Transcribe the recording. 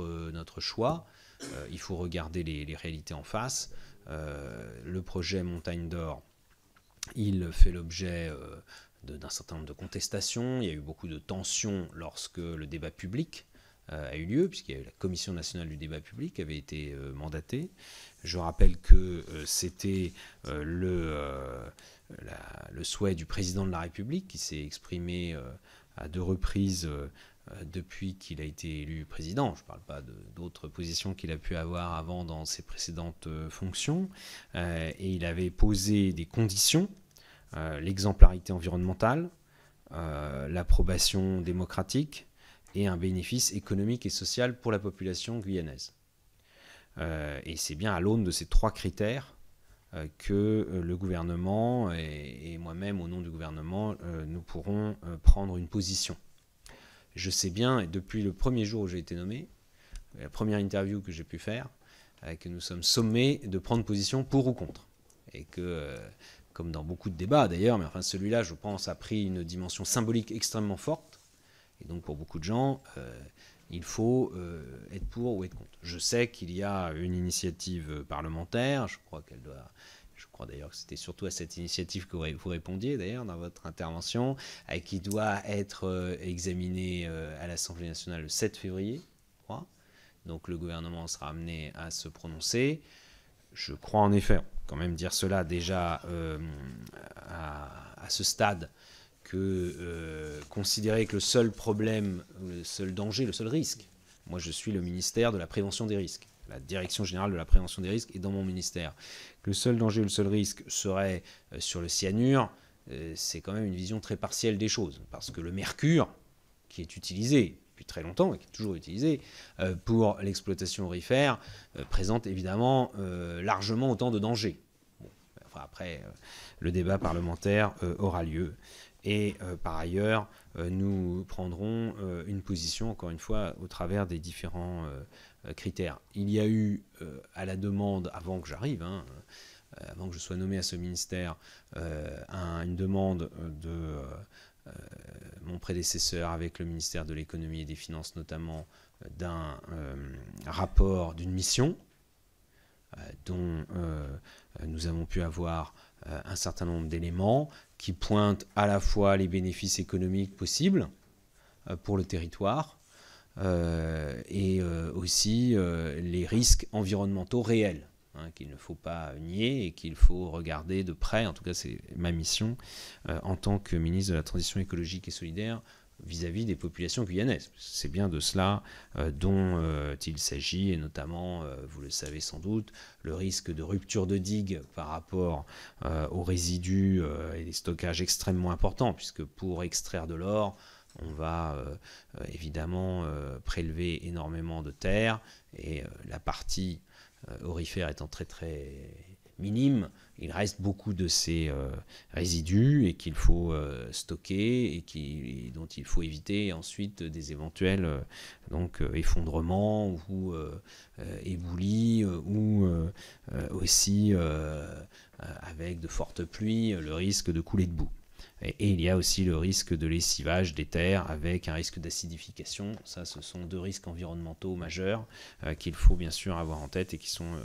Euh, notre, choix. Euh, il faut regarder les, réalités en face. Euh, le projet Montagne d'Or, il fait l'objet d'un certain nombre de contestations. Il y a eu beaucoup de tensions lorsque le débat public a eu lieu, puisqu'il y a la Commission nationale du débat public qui avait été mandatée. Je rappelle que c'était le, le, souhait du président de la République qui s'est exprimé à deux reprises euh, depuis qu'il a été élu président, je ne parle pas d'autres positions qu'il a pu avoir avant dans ses précédentes euh, fonctions, euh, et il avait posé des conditions, l'exemplarité environnementale, l'approbation démocratique et un bénéfice économique et social pour la population guyanaise. et c'est bien à l'aune de ces trois critères que le gouvernement et moi-même au nom du gouvernement, nous pourrons prendre une position je sais bien, depuis le premier jour où j'ai été nommé, la première interview que j'ai pu faire, euh, que nous sommes sommés de prendre position pour ou contre. Et que, euh, comme dans beaucoup de débats d'ailleurs, mais enfin celui-là, je pense, a pris une dimension symbolique extrêmement forte. Et donc pour beaucoup de gens, euh, il faut être pour ou être contre. Je sais qu'il y a une initiative parlementaire, je crois qu'elle doit je crois d'ailleurs que c'était surtout à cette initiative que vous répondiez d'ailleurs dans votre intervention, qui doit être euh, examinée euh, à l'Assemblée nationale le 7 février, je crois. Donc le gouvernement sera amené à se prononcer. Je crois en effet, quand même dire cela déjà euh, à, ce stade, que considérer que le seul problème, le seul danger, le seul risque, moi je suis le ministère de la prévention des risques la direction générale de la prévention des risques, est dans mon ministère. Que le seul danger ou le seul risque serait euh, sur le cyanure, euh, c'est quand même une vision très partielle des choses, parce que le mercure, qui est utilisé depuis très longtemps et qui est toujours utilisé euh, pour l'exploitation aurifère, présente évidemment largement autant de dangers. après, le débat parlementaire aura lieu et euh, par ailleurs, euh, nous prendrons euh, une position, encore une fois, au travers des différents critères. Il y a eu, à la demande, avant que j'arrive, hein, avant que je sois nommé à ce ministère, une demande de mon prédécesseur avec le ministère de l'économie et des finances notamment d'un rapport, d'une mission euh, dont euh, nous avons pu avoir euh, un certain nombre d'éléments qui pointent à la fois les bénéfices économiques possibles pour le territoire et aussi les risques environnementaux réels hein, qu'il ne faut pas nier et qu'il faut regarder de près. En tout cas, c'est ma mission en tant que ministre de la Transition écologique et solidaire vis-à-vis des populations guyanaises. C'est bien de cela euh, dont euh, il s'agit, et notamment, euh, vous le savez sans doute, le risque de rupture de digue par rapport aux résidus et des stockages extrêmement importants, puisque pour extraire de l'or, on va évidemment prélever énormément de terre, et la partie orifère étant très très minime, il reste beaucoup de ces euh, résidus et qu'il faut euh, stocker et, qui, dont il faut éviter ensuite des éventuels euh, donc effondrements ou éboulis ou aussi avec de fortes pluies le risque de couler de boue. Et, il y a aussi le risque de lessivage des terres avec un risque d'acidification. Ça, ce sont deux risques environnementaux majeurs qu'il faut bien sûr avoir en tête et qui sont